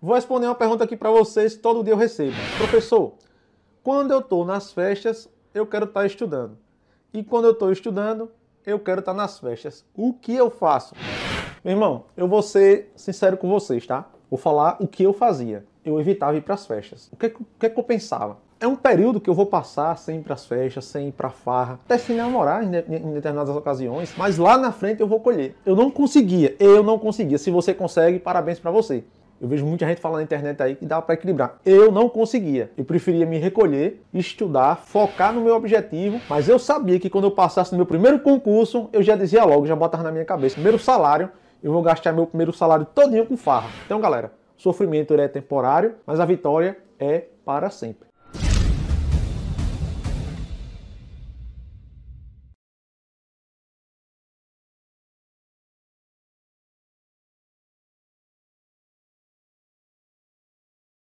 Vou responder uma pergunta aqui para vocês que todo dia eu recebo. Professor, quando eu estou nas festas, eu quero estar tá estudando. E quando eu estou estudando, eu quero estar tá nas festas. O que eu faço? Meu irmão, eu vou ser sincero com vocês, tá? Vou falar o que eu fazia. Eu evitava ir para as festas. O que, o é que, eu pensava? É um período que eu vou passar sem ir para as festas, sem ir para farra, até sem namorar em determinadas ocasiões, mas lá na frente eu vou colher. Eu não conseguia, eu não conseguia. Se você consegue, parabéns para você. Eu vejo muita gente falando na internet aí que dá para equilibrar. Eu não conseguia. Eu preferia me recolher, estudar, focar no meu objetivo, mas eu sabia que quando eu passasse no meu primeiro concurso, eu já dizia logo, já botava na minha cabeça, primeiro salário, eu vou gastar meu primeiro salário todinho com farra. Então, galera, sofrimento é temporário, mas a vitória é para sempre.